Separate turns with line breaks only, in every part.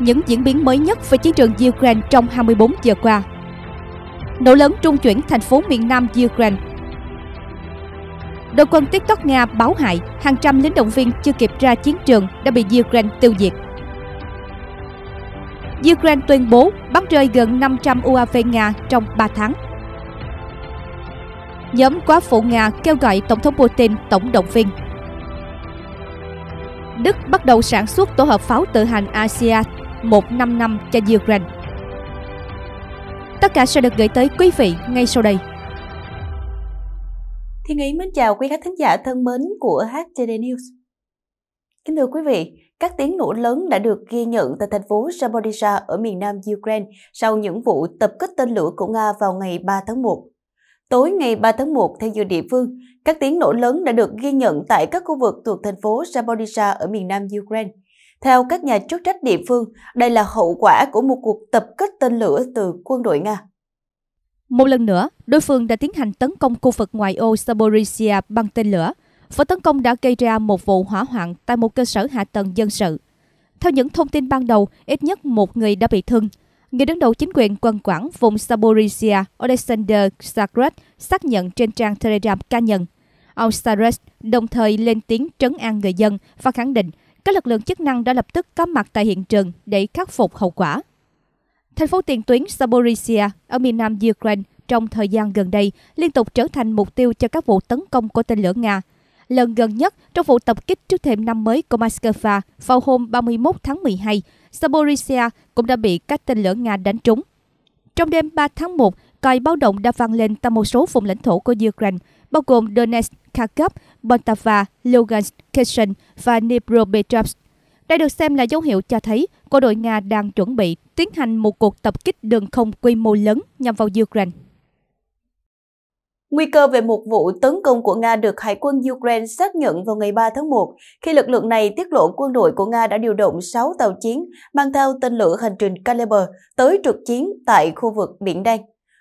những diễn biến mới nhất về chiến trường Ukraine trong 24 giờ qua. Nổ lớn trung chuyển thành phố miền Nam Ukraine Đội quân TikTok Nga báo hại, hàng trăm lính động viên chưa kịp ra chiến trường đã bị Ukraine tiêu diệt. Ukraine tuyên bố bắn rơi gần 500 UAV Nga trong 3 tháng. Nhóm quá phụ Nga kêu gọi Tổng thống Putin tổng động viên. Đức bắt đầu sản xuất tổ hợp pháo tự hành Asia 155 năm cho Ukraine. Tất cả sẽ được gửi tới quý vị ngay sau đây.
Thiên Ý mến chào quý khách thính giả thân mến của HTD News. Kính thưa quý vị, các tiếng nổ lớn đã được ghi nhận tại thành phố Zaporizhia ở miền nam Ukraine sau những vụ tập kích tên lửa của Nga vào ngày 3 tháng 1. Tối ngày 3 tháng 1, theo giờ địa phương, các tiếng nổ lớn đã được ghi nhận tại các khu vực thuộc thành phố Zaporizhia ở miền nam Ukraine. Theo các nhà chức trách địa phương, đây là hậu quả của một cuộc tập kích tên lửa từ quân đội Nga.
Một lần nữa, đối phương đã tiến hành tấn công khu vực ngoại ô Saborisia bằng tên lửa. Vụ tấn công đã gây ra một vụ hỏa hoạn tại một cơ sở hạ tầng dân sự. Theo những thông tin ban đầu, ít nhất một người đã bị thương. Người đứng đầu chính quyền quân quản vùng Saborisia, Alexander Sagret, xác nhận trên trang Telegram cá nhân. Ông Sagret đồng thời lên tiếng trấn an người dân và khẳng định các lực lượng chức năng đã lập tức có mặt tại hiện trường để khắc phục hậu quả. Thành phố tiền tuyến Saborisia ở miền nam Ukraine trong thời gian gần đây liên tục trở thành mục tiêu cho các vụ tấn công của tên lửa Nga. Lần gần nhất trong vụ tập kích trước thềm năm mới của Moscow vào hôm 31 tháng 12, Saborisia cũng đã bị các tên lửa Nga đánh trúng. Trong đêm 3 tháng 1, còi báo động đã vang lên tại một số vùng lãnh thổ của Ukraine, bao gồm Donetsk, Kharkov. Poltava, Lugansk, Kherson và Dnipropetrovsk. Đây được xem là dấu hiệu cho thấy quân đội Nga đang chuẩn bị tiến hành một cuộc tập kích đường không quy mô lớn nhằm vào Ukraine.
Nguy cơ về một vụ tấn công của Nga được Hải quân Ukraine xác nhận vào ngày 3 tháng 1, khi lực lượng này tiết lộ quân đội của Nga đã điều động 6 tàu chiến mang theo tên lửa hành trình Caliber tới trực chiến tại khu vực Biển Đen.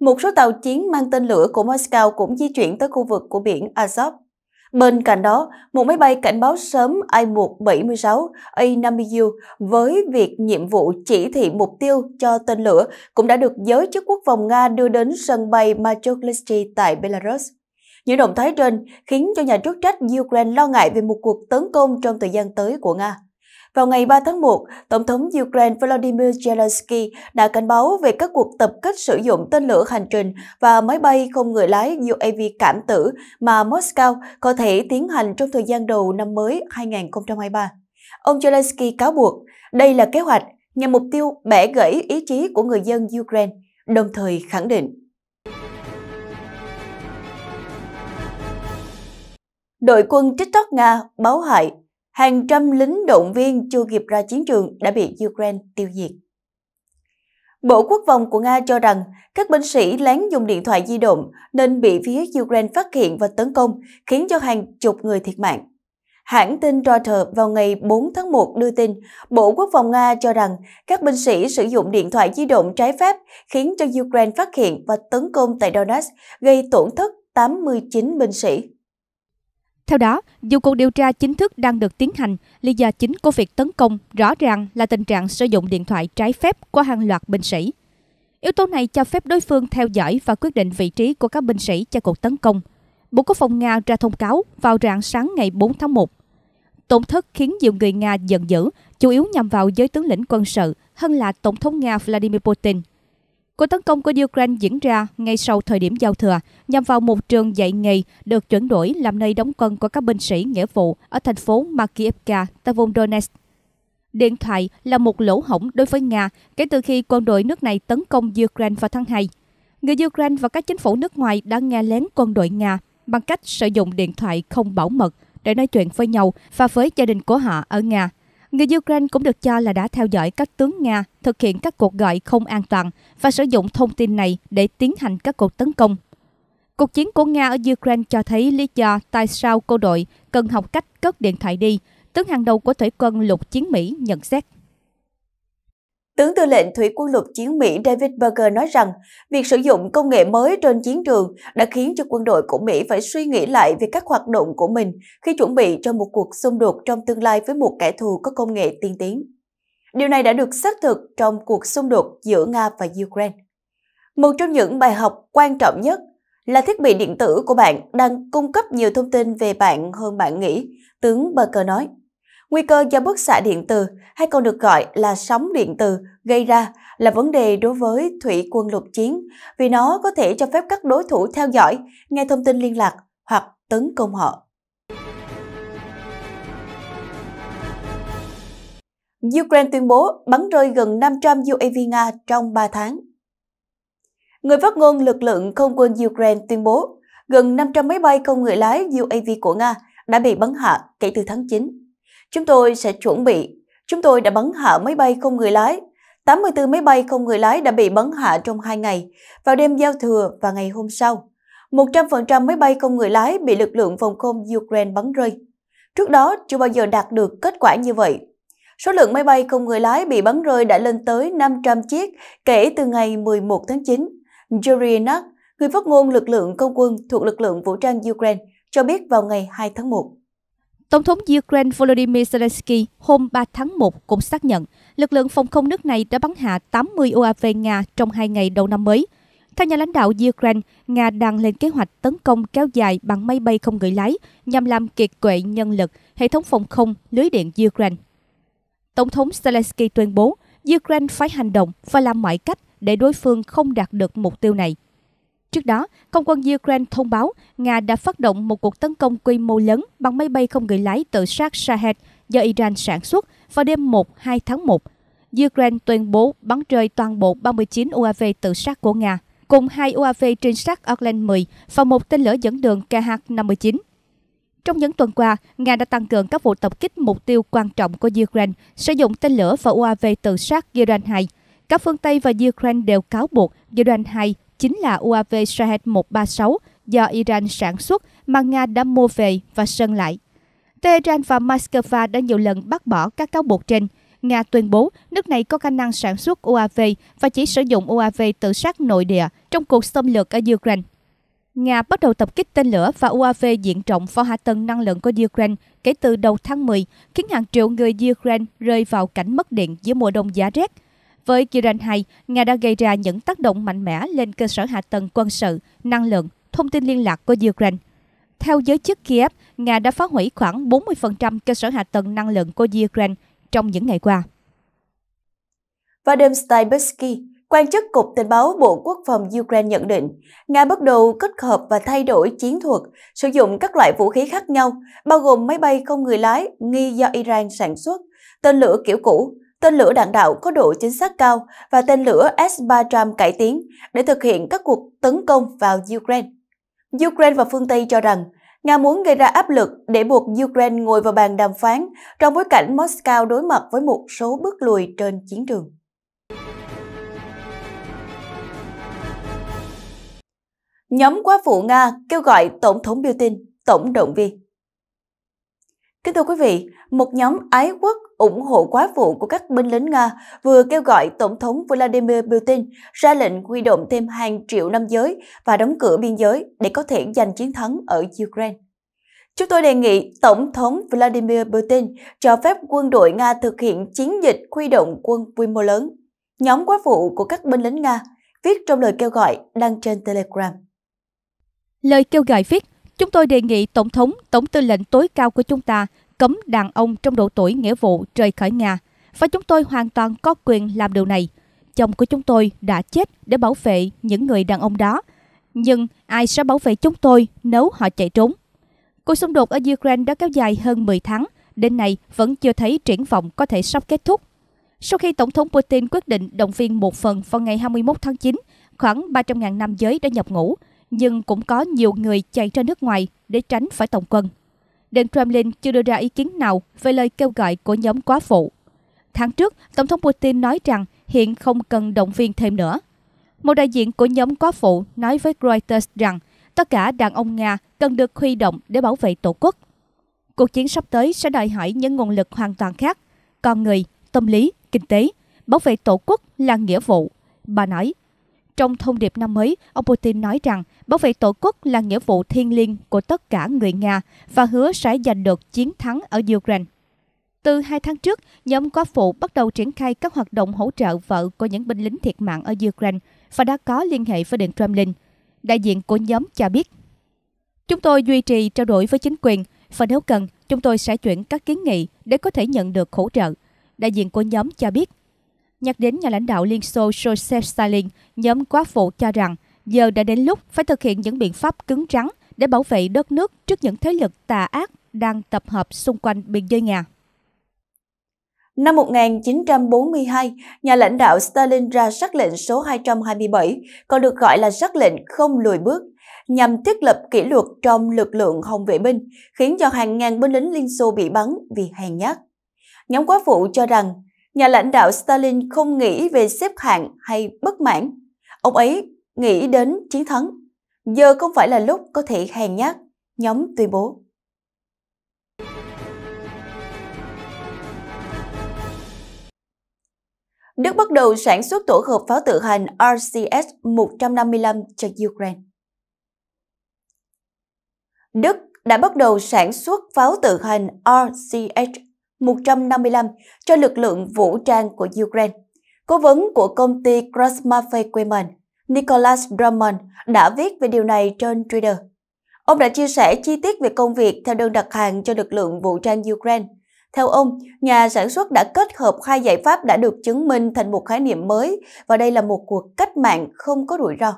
Một số tàu chiến mang tên lửa của Moscow cũng di chuyển tới khu vực của biển Azov. Bên cạnh đó, một máy bay cảnh báo sớm I-176 A50U với việc nhiệm vụ chỉ thị mục tiêu cho tên lửa cũng đã được giới chức quốc phòng Nga đưa đến sân bay Machoklitsky tại Belarus. Những động thái trên khiến cho nhà chức trách Ukraine lo ngại về một cuộc tấn công trong thời gian tới của Nga. Vào ngày 3 tháng 1, Tổng thống Ukraine Volodymyr Zelensky đã cảnh báo về các cuộc tập kích sử dụng tên lửa hành trình và máy bay không người lái UAV cảm tử mà Moscow có thể tiến hành trong thời gian đầu năm mới 2023. Ông Zelensky cáo buộc đây là kế hoạch nhằm mục tiêu bẻ gãy ý chí của người dân Ukraine, đồng thời khẳng định Đội quân trích tóc Nga báo hại hàng trăm lính động viên chưa kịp ra chiến trường đã bị Ukraine tiêu diệt. Bộ Quốc phòng của Nga cho rằng các binh sĩ lén dùng điện thoại di động nên bị phía Ukraine phát hiện và tấn công, khiến cho hàng chục người thiệt mạng. Hãng tin Reuters vào ngày 4 tháng 1 đưa tin Bộ Quốc phòng Nga cho rằng các binh sĩ sử dụng điện thoại di động trái phép khiến cho Ukraine phát hiện và tấn công tại
Donetsk, gây tổn thất 89 binh sĩ. Theo đó, dù cuộc điều tra chính thức đang được tiến hành, lý do chính của việc tấn công rõ ràng là tình trạng sử dụng điện thoại trái phép của hàng loạt binh sĩ. Yếu tố này cho phép đối phương theo dõi và quyết định vị trí của các binh sĩ cho cuộc tấn công. Bộ Quốc phòng Nga ra thông cáo vào rạng sáng ngày 4 tháng 1. Tổn thất khiến nhiều người Nga giận dữ, chủ yếu nhằm vào giới tướng lĩnh quân sự hơn là Tổng thống Nga Vladimir Putin – Cuộc tấn công của Ukraine diễn ra ngay sau thời điểm giao thừa, nhằm vào một trường dạy nghề được chuyển đổi làm nơi đóng quân của các binh sĩ nghĩa vụ ở thành phố Makiivka, tại vùng Donetsk. Điện thoại là một lỗ hổng đối với Nga kể từ khi quân đội nước này tấn công Ukraine vào tháng 2. Người Ukraine và các chính phủ nước ngoài đã nghe lén quân đội Nga bằng cách sử dụng điện thoại không bảo mật để nói chuyện với nhau và với gia đình của họ ở Nga. Người Ukraine cũng được cho là đã theo dõi các tướng Nga thực hiện các cuộc gọi không an toàn và sử dụng thông tin này để tiến hành các cuộc tấn công. Cuộc chiến của Nga ở Ukraine cho thấy lý do tại sao cô đội cần học cách cất điện thoại đi, tướng hàng đầu của thủy quân lục chiến Mỹ nhận xét.
Tướng tư lệnh Thủy quân lục chiến Mỹ David Berger nói rằng việc sử dụng công nghệ mới trên chiến trường đã khiến cho quân đội của Mỹ phải suy nghĩ lại về các hoạt động của mình khi chuẩn bị cho một cuộc xung đột trong tương lai với một kẻ thù có công nghệ tiên tiến. Điều này đã được xác thực trong cuộc xung đột giữa Nga và Ukraine. Một trong những bài học quan trọng nhất là thiết bị điện tử của bạn đang cung cấp nhiều thông tin về bạn hơn bạn nghĩ, tướng Berger nói. Nguy cơ do bức xạ điện từ hay còn được gọi là sóng điện từ gây ra là vấn đề đối với thủy quân lục chiến vì nó có thể cho phép các đối thủ theo dõi, nghe thông tin liên lạc hoặc tấn công họ. Ukraine tuyên bố bắn rơi gần 500 UAV Nga trong 3 tháng. Người phát ngôn lực lượng không quân Ukraine tuyên bố gần 500 máy bay không người lái UAV của Nga đã bị bắn hạ kể từ tháng 9. Chúng tôi sẽ chuẩn bị. Chúng tôi đã bắn hạ máy bay không người lái. 84 máy bay không người lái đã bị bắn hạ trong 2 ngày, vào đêm giao thừa và ngày hôm sau. 100% máy bay không người lái bị lực lượng phòng không Ukraine bắn rơi. Trước đó, chưa bao giờ đạt được kết quả như vậy. Số lượng máy bay không người lái bị bắn rơi đã lên tới 500 chiếc kể từ ngày 11 tháng 9. Yuri Nak, người
phát ngôn lực lượng công quân thuộc lực lượng vũ trang Ukraine, cho biết vào ngày 2 tháng 1. Tổng thống Ukraine Volodymyr Zelensky hôm 3 tháng 1 cũng xác nhận lực lượng phòng không nước này đã bắn hạ 80 UAV Nga trong hai ngày đầu năm mới. Theo nhà lãnh đạo Ukraine, Nga đang lên kế hoạch tấn công kéo dài bằng máy bay không người lái nhằm làm kiệt quệ nhân lực, hệ thống phòng không, lưới điện Ukraine. Tổng thống Zelensky tuyên bố Ukraine phải hành động và làm mọi cách để đối phương không đạt được mục tiêu này. Trước đó, không quân Ukraine thông báo Nga đã phát động một cuộc tấn công quy mô lớn bằng máy bay không người lái tự sát Shahed do Iran sản xuất vào đêm 1-2 tháng 1. Ukraine tuyên bố bắn rơi toàn bộ 39 UAV tự sát của Nga, cùng hai UAV trên sát Orlan 10 và một tên lửa dẫn đường KH-59. Trong những tuần qua, Nga đã tăng cường các vụ tập kích mục tiêu quan trọng của Ukraine, sử dụng tên lửa và UAV tự sát Iran 2. Các phương Tây và Ukraine đều cáo buộc Iran 2 chính là UAV Shahed 136 do Iran sản xuất mà Nga đã mua về và sơn lại. Tehran và Moscow đã nhiều lần bác bỏ các cáo buộc trên. Nga tuyên bố nước này có khả năng sản xuất UAV và chỉ sử dụng UAV tự sát nội địa trong cuộc xâm lược ở Ukraine. Nga bắt đầu tập kích tên lửa và UAV diện rộng vào hạ tầng năng lượng của Ukraine kể từ đầu tháng 10, khiến hàng triệu người Ukraine rơi vào cảnh mất điện giữa mùa đông giá rét – với Iran 2, Nga đã gây ra những tác động mạnh mẽ lên cơ sở hạ tầng quân sự, năng lượng, thông tin liên lạc của Ukraine. Theo giới chức Kiev, Nga đã phá hủy khoảng 40% cơ sở hạ tầng năng lượng của Ukraine trong những ngày qua. Vadim Stybusky, quan chức Cục Tình báo Bộ Quốc phòng Ukraine nhận định, Nga
bắt đầu kết hợp và thay đổi chiến thuật, sử dụng các loại vũ khí khác nhau, bao gồm máy bay không người lái nghi do Iran sản xuất, tên lửa kiểu cũ, tên lửa đạn đạo có độ chính xác cao và tên lửa S-300 cải tiến để thực hiện các cuộc tấn công vào Ukraine. Ukraine và phương Tây cho rằng Nga muốn gây ra áp lực để buộc Ukraine ngồi vào bàn đàm phán trong bối cảnh Moscow đối mặt với một số bước lùi trên chiến trường. Nhóm quá phụ Nga kêu gọi Tổng thống Putin tổng động viên Kính thưa quý vị, một nhóm ái quốc ủng hộ quá vụ của các binh lính Nga vừa kêu gọi Tổng thống Vladimir Putin ra lệnh huy động thêm hàng triệu nam giới và đóng cửa biên giới để có thể giành chiến thắng ở Ukraine. Chúng tôi đề nghị Tổng thống Vladimir Putin cho phép quân đội Nga thực hiện chiến dịch huy động quân quy mô lớn. Nhóm quá vụ của các binh lính Nga viết trong lời kêu gọi đăng trên Telegram.
Lời kêu gọi viết Chúng tôi đề nghị Tổng thống, Tổng tư lệnh tối cao của chúng ta cấm đàn ông trong độ tuổi nghĩa vụ rời khỏi Nga và chúng tôi hoàn toàn có quyền làm điều này. Chồng của chúng tôi đã chết để bảo vệ những người đàn ông đó. Nhưng ai sẽ bảo vệ chúng tôi nếu họ chạy trốn? Cuộc xung đột ở Ukraine đã kéo dài hơn 10 tháng, đến nay vẫn chưa thấy triển vọng có thể sắp kết thúc. Sau khi Tổng thống Putin quyết định động viên một phần vào ngày 21 tháng 9, khoảng 300.000 nam giới đã nhập ngũ, nhưng cũng có nhiều người chạy ra nước ngoài để tránh phải tổng quân. Điện Kremlin chưa đưa ra ý kiến nào về lời kêu gọi của nhóm quá phụ. Tháng trước, Tổng thống Putin nói rằng hiện không cần động viên thêm nữa. Một đại diện của nhóm quá phụ nói với Reuters rằng tất cả đàn ông Nga cần được huy động để bảo vệ tổ quốc. Cuộc chiến sắp tới sẽ đòi hỏi những nguồn lực hoàn toàn khác, con người, tâm lý, kinh tế. Bảo vệ tổ quốc là nghĩa vụ, bà nói. Trong thông điệp năm mới, ông Putin nói rằng bảo vệ tổ quốc là nghĩa vụ thiêng liêng của tất cả người Nga và hứa sẽ giành được chiến thắng ở Ukraine. Từ hai tháng trước, nhóm quá phụ bắt đầu triển khai các hoạt động hỗ trợ vợ của những binh lính thiệt mạng ở Ukraine và đã có liên hệ với Điện Kremlin. Đại diện của nhóm cho biết, Chúng tôi duy trì trao đổi với chính quyền và nếu cần, chúng tôi sẽ chuyển các kiến nghị để có thể nhận được hỗ trợ. Đại diện của nhóm cho biết, Nhắc đến nhà lãnh đạo Liên Xô Joseph Stalin, nhóm quá phụ cho rằng giờ đã đến lúc phải thực hiện những biện pháp cứng rắn để bảo vệ đất nước trước những thế lực tà ác đang tập hợp xung quanh biên giới Nga. Năm 1942,
nhà lãnh đạo Stalin ra sắc lệnh số 227, còn được gọi là sắc lệnh không lùi bước, nhằm thiết lập kỷ luật trong lực lượng hồng vệ binh, khiến cho hàng ngàn binh lính Liên Xô bị bắn vì hèn nhát. Nhóm quá phụ cho rằng Nhà lãnh đạo Stalin không nghĩ về xếp hạng hay bất mãn. Ông ấy nghĩ đến chiến thắng. Giờ không phải là lúc có thể hèn nhát, nhóm tuyên bố. Đức bắt đầu sản xuất tổ hợp pháo tự hành RCS-155 cho Ukraine. Đức đã bắt đầu sản xuất pháo tự hành RCS 155 cho lực lượng vũ trang của Ukraine. Cố vấn của công ty Krasmafe Quemen, Nicholas Drummond, đã viết về điều này trên Twitter. Ông đã chia sẻ chi tiết về công việc theo đơn đặt hàng cho lực lượng vũ trang Ukraine. Theo ông, nhà sản xuất đã kết hợp hai giải pháp đã được chứng minh thành một khái niệm mới và đây là một cuộc cách mạng không có rủi ro.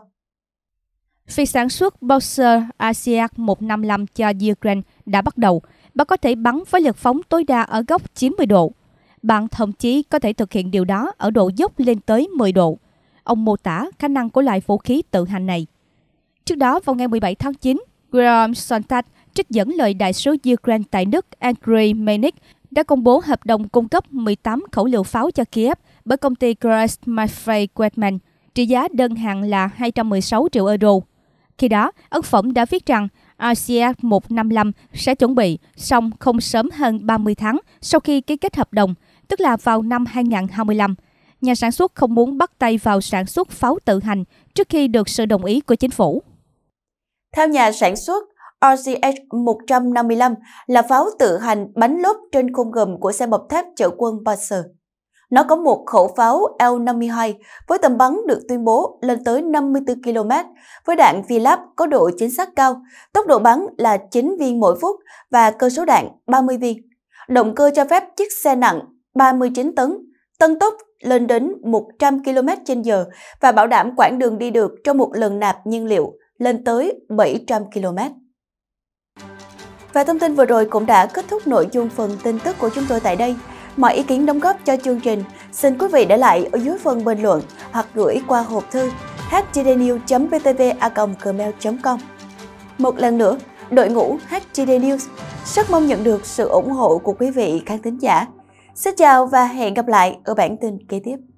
Việc sản xuất Boxer ACR 155 cho Ukraine đã bắt đầu bạn có thể bắn với lực phóng tối đa ở góc 90 độ. Bạn thậm chí có thể thực hiện điều đó ở độ dốc lên tới 10 độ. Ông mô tả khả năng của loại vũ khí tự hành này. Trước đó, vào ngày 17 tháng 9, Graham Sontag trích dẫn lời đại sứ Ukraine tại Đức Andrei Menik đã công bố hợp đồng cung cấp 18 khẩu liệu pháo cho Kiev bởi công ty Krasmafei Quetman, trị giá đơn hàng là 216 triệu euro. Khi đó, ấn phẩm đã viết rằng RCF 155 sẽ chuẩn bị, xong không sớm hơn 30 tháng sau khi ký kết hợp đồng, tức là vào năm 2025. Nhà sản xuất không muốn bắt tay vào sản xuất pháo tự hành trước khi được sự đồng ý của chính phủ.
Theo nhà sản xuất, RCH-155 là pháo tự hành bánh lốp trên khung gầm của xe bọc thép chở quân Passer. Nó có một khẩu pháo L-52 với tầm bắn được tuyên bố lên tới 54 km, với đạn VLAP có độ chính xác cao, tốc độ bắn là 9 viên mỗi phút và cơ số đạn 30 viên. Động cơ cho phép chiếc xe nặng 39 tấn, tân tốc lên đến 100 km h và bảo đảm quãng đường đi được trong một lần nạp nhiên liệu lên tới 700 km. Và thông tin vừa rồi cũng đã kết thúc nội dung phần tin tức của chúng tôi tại đây. Mọi ý kiến đóng góp cho chương trình xin quý vị để lại ở dưới phần bình luận hoặc gửi qua hộp thư htdnews.vtva.gmail.com Một lần nữa, đội ngũ HTD News rất mong nhận được sự ủng hộ của quý vị khán thính giả. Xin chào và hẹn gặp lại ở bản tin kế tiếp.